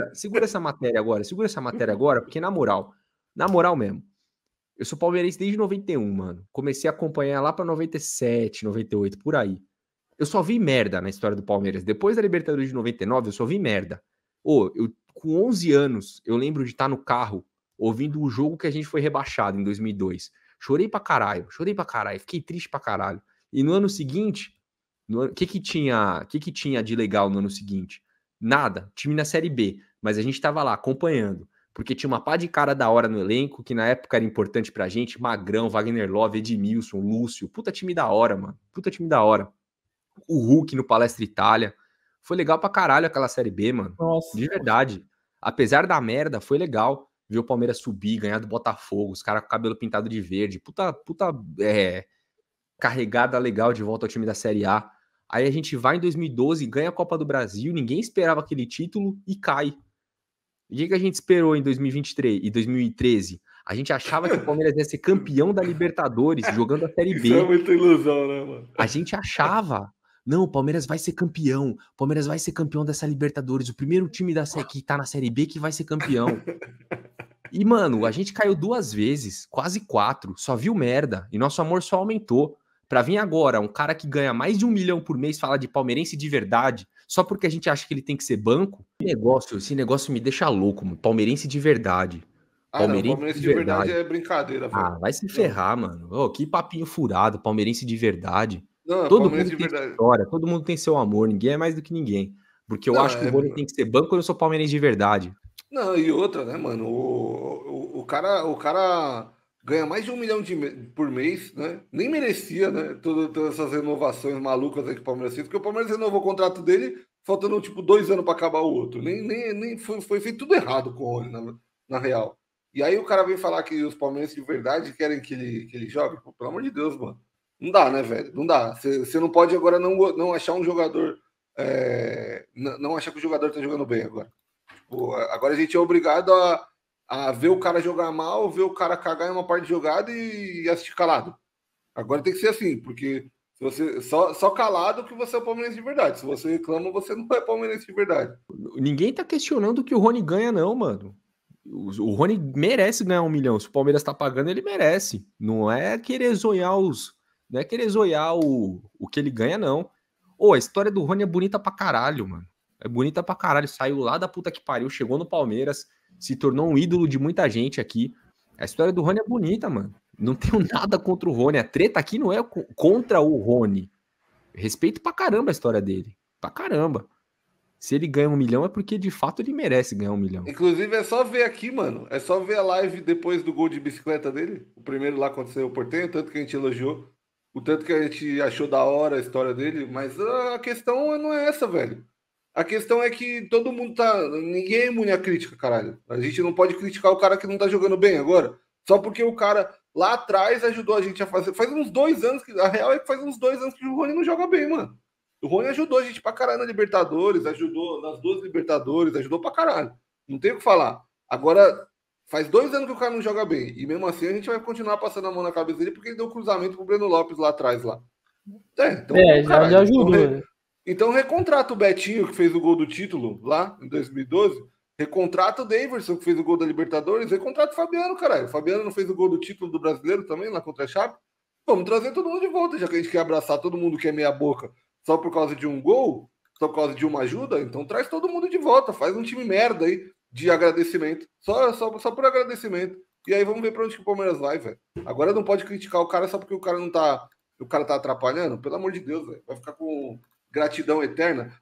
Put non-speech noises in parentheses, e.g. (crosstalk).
segura, segura essa matéria agora, segura essa matéria agora, porque na moral, na moral mesmo, eu sou palmeirense desde 91, mano. Comecei a acompanhar lá para 97, 98, por aí. Eu só vi merda na história do Palmeiras. Depois da Libertadores de 99, eu só vi merda. Ô, eu com 11 anos, eu lembro de estar no carro ouvindo o jogo que a gente foi rebaixado em 2002. Chorei pra caralho, chorei pra caralho, fiquei triste pra caralho. E no ano seguinte, o que, que tinha, que que tinha de legal no ano seguinte? Nada, time na Série B. Mas a gente estava lá acompanhando, porque tinha uma pá de cara da hora no elenco, que na época era importante pra gente. Magrão, Wagner Love, Edmilson, Lúcio. Puta time da hora, mano. Puta time da hora. O Hulk no Palestra Itália. Foi legal pra caralho aquela Série B, mano. Nossa. De verdade. Apesar da merda, foi legal ver o Palmeiras subir, ganhar do Botafogo, os caras com cabelo pintado de verde. Puta, puta é, carregada legal de volta ao time da Série A. Aí a gente vai em 2012, ganha a Copa do Brasil, ninguém esperava aquele título e cai. E o que, a gente esperou em 2023 e 2013? A gente achava que o Palmeiras ia ser campeão da Libertadores, (laughs) jogando a Série B. Isso é muita ilusão, né, mano? A gente achava. Não, o Palmeiras vai ser campeão. O Palmeiras vai ser campeão dessa Libertadores. O primeiro time da série que tá na Série B que vai ser campeão. E, mano, a gente caiu duas vezes, quase quatro. Só viu merda. E nosso amor só aumentou. Para vir agora um cara que ganha mais de um milhão por mês falar de palmeirense de verdade, só porque a gente acha que ele tem que ser banco, esse negócio, esse negócio me deixa louco, mano. palmeirense de verdade. Ah, palmeirense, não, palmeirense de, de verdade. é brincadeira. Velho. Ah, vai se ferrar, mano. Oh, que papinho furado, palmeirense de verdade. Não, é todo mundo tem verdade. história, todo mundo tem seu amor, ninguém é mais do que ninguém. Porque eu não, acho que é, o Rony tem que ser banco quando eu sou palmeirense de verdade. Não, e outra, né, mano? O, o, o, cara, o cara ganha mais de um milhão de por mês, né? Nem merecia, né? Todas, todas essas renovações malucas que o Palmeiras fez, porque o Palmeiras renovou o contrato dele, faltando tipo dois anos para acabar o outro. Nem, nem, nem foi, foi feito tudo errado com o Rony, na, na real. E aí o cara vem falar que os palmeirenses de verdade querem que ele, que ele jogue. Pô, pelo amor de Deus, mano. Não dá, né, velho? Não dá. Você não pode agora não, não achar um jogador. É... não achar que o jogador tá jogando bem agora. Tipo, agora a gente é obrigado a, a ver o cara jogar mal, ver o cara cagar em uma parte de jogada e assistir calado. Agora tem que ser assim, porque se você só, só calado que você é palmeirense de verdade. Se você reclama, você não é palmeirense de verdade. Ninguém tá questionando que o Rony ganha, não, mano. O, Rony merece ganhar um milhão. Se o Palmeiras tá pagando, ele merece. Não é querer zoiar os. Não é querer zoiar o, o que ele ganha, não. Ô, a história do Rony é bonita pra caralho, mano. É bonita pra caralho. Saiu lá da puta que pariu, chegou no Palmeiras se tornou um ídolo de muita gente aqui. A história do Rony é bonita, mano. Não tenho (laughs) nada contra o Rony. A treta aqui não é contra o Rony. Respeito pra caramba a história dele. Pra caramba. Se ele ganha um milhão é porque de fato ele merece ganhar um milhão. Inclusive é só ver aqui, mano. É só ver a live depois do gol de bicicleta dele. O primeiro lá aconteceu o tanto que a gente elogiou. O tanto que a gente achou da hora a história dele. Mas a questão não é essa, velho. A questão é que todo mundo tá. Ninguém é imune à crítica, caralho. A gente não pode criticar o cara que não tá jogando bem agora. Só porque o cara lá atrás ajudou a gente a fazer. Faz uns dois anos que. A real é que faz uns dois anos que o Rony não joga bem, mano. O Rony ajudou a gente pra caralho na Libertadores, ajudou nas duas Libertadores, ajudou pra caralho. Não tem o que falar. Agora, faz dois anos que o cara não joga bem. E mesmo assim a gente vai continuar passando a mão na cabeça dele porque ele deu um cruzamento pro Breno Lopes lá atrás lá. É, então, é já, já então ajudou. Então, então recontrata o Betinho, que fez o gol do título lá em 2012. Recontrata o Daverson, que fez o gol da Libertadores. Recontrata o Fabiano, caralho. O Fabiano não fez o gol do título do brasileiro também lá contra a Chape. Vamos trazer todo mundo de volta, já que a gente quer abraçar todo mundo que é meia boca só por causa de um gol, só por causa de uma ajuda. Então traz todo mundo de volta, faz um time merda aí de agradecimento. Só, só, só por agradecimento. E aí vamos ver para onde que o Palmeiras vai, velho. Agora não pode criticar o cara só porque o cara não tá. O cara tá atrapalhando, pelo amor de Deus, velho. Vai ficar com gratidão eterna,